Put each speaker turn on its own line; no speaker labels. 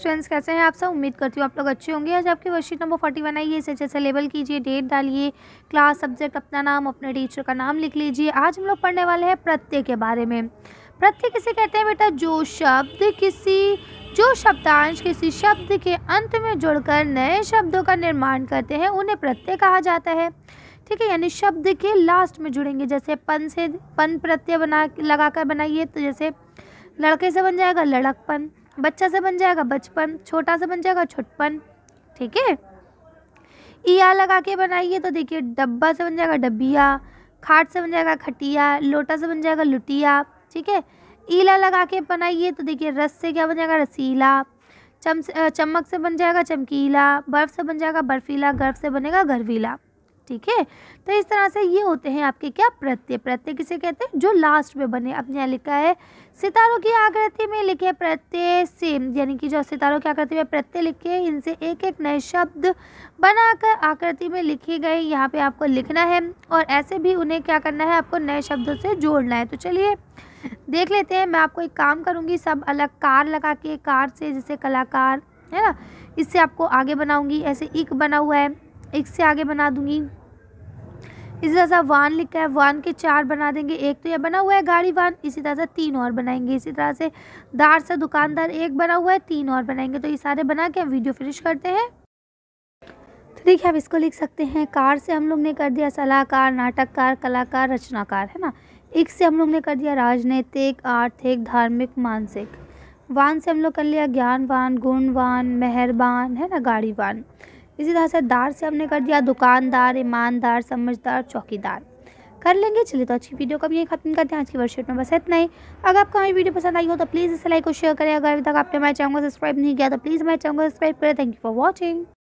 students कैसे हैं आप सब उम्मीद करती हूँ आप लोग अच्छे होंगे आज आपकी वर्कशीट नंबर फोर्टी वन आई है इसे जैसे लेबल कीजिए डेट डालिए क्लास सब्जेक्ट अपना नाम अपने टीचर का नाम लिख लीजिए आज हम लोग पढ़ने वाले हैं प्रत्यय के बारे में प्रत्यय किसे कहते हैं बेटा जो शब्द किसी जो शब्दांश किसी शब्द के अंत में जुड़कर नए शब्दों का निर्माण करते हैं उन्हें प्रत्यय कहा जाता है ठीक है यानी शब्द के लास्ट में जुड़ेंगे जैसे पन से पन प्रत्यय बना लगाकर बनाइए तो जैसे लड़के से बन जाएगा लड़कपन बच्चा से बन जाएगा बचपन छोटा से बन जाएगा छुटपन ठीक है आ लगा के बनाइए तो देखिए डब्बा से बन जाएगा डब्बिया खाट से बन जाएगा खटिया लोटा से बन जाएगा लुटिया ठीक है ईला लगा के बनाइए तो देखिए रस से क्या बन जाएगा रसीला चम चमक से बन जाएगा चमकीला बर्फ़ से बन जाएगा बर्फीला गर्फ से बनेगा गर्वीला ठीक है तो इस तरह से ये होते हैं आपके क्या प्रत्यय प्रत्यय किसे कहते हैं जो लास्ट में बने अपने यहाँ लिखा है सितारों की आकृति में लिखे प्रत्यय सेम यानी कि जो सितारों की आकृति में प्रत्यय लिखे इनसे एक एक नए शब्द बनाकर आकृति में लिखे गए यहाँ पे आपको लिखना है और ऐसे भी उन्हें क्या करना है आपको नए शब्दों से जोड़ना है तो चलिए देख लेते हैं मैं आपको एक काम करूँगी सब अलग कार लगा के कार से जैसे कलाकार है ना इससे आपको आगे बनाऊँगी ऐसे इक बना हुआ है एक से आगे बना दूँगी इसी तरह से वन लिखा है वन के चार बना देंगे एक तो यह बना हुआ है गाड़ी वन इसी तरह से तीन और बनाएंगे इसी तरह से दार से दुकानदार एक बना हुआ है तीन और बनाएंगे तो ये सारे बना के हम वीडियो फिनिश करते हैं तो देखिए आप इसको लिख सकते हैं कार से हम लोग ने कर दिया सलाहकार नाटककार कलाकार रचनाकार है ना एक से हम लोग ने कर दिया राजनीतिक आर्थिक धार्मिक मानसिक वान से हम लोग कर लिया ज्ञानवान गुणवान मेहरबान है ना गाड़ीवान इसी तरह से दार से हमने कर दिया दुकानदार ईमानदार समझदार चौकीदार कर लेंगे चलिए तो अच्छी वीडियो कभी भी यही खत्म करते हैं आज की वर्षीट में बस इतना ही अगर आपको हमारी वीडियो पसंद आई हो तो प्लीज़ इसे लाइक और शेयर करें अगर अभी तक आपने हमारे चैनल को सब्सक्राइब नहीं किया तो प्लीज़ हमारे चैनल को सब्सक्राइब करें थैंक यू फॉर वॉचिंग